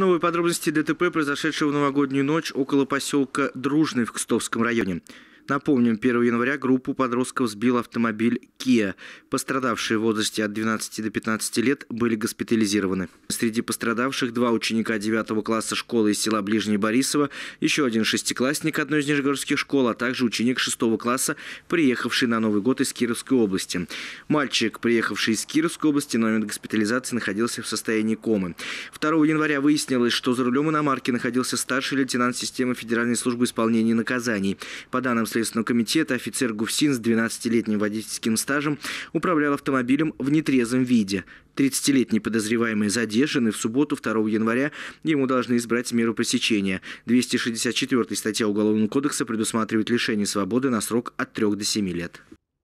Новые подробности ДТП, произошедшего в новогоднюю ночь около поселка Дружный в Кстовском районе. Напомним, 1 января группу подростков сбил автомобиль Kia. Пострадавшие в возрасте от 12 до 15 лет были госпитализированы. Среди пострадавших два ученика 9 класса школы из села Ближний Борисово, еще один шестиклассник одной из нижегородских школ, а также ученик 6 класса, приехавший на Новый год из Кировской области. Мальчик, приехавший из Кировской области, на момент госпитализации находился в состоянии комы. 2 января выяснилось, что за рулем иномарки находился старший лейтенант системы Федеральной службы исполнения наказаний. По данным следствия, Следственного комитета офицер Гувсин с 12-летним водительским стажем управлял автомобилем в нетрезвом виде. 30-летний подозреваемый задержан, и в субботу 2 января ему должны избрать меру пресечения. 264 статья Уголовного кодекса предусматривает лишение свободы на срок от 3 до 7 лет.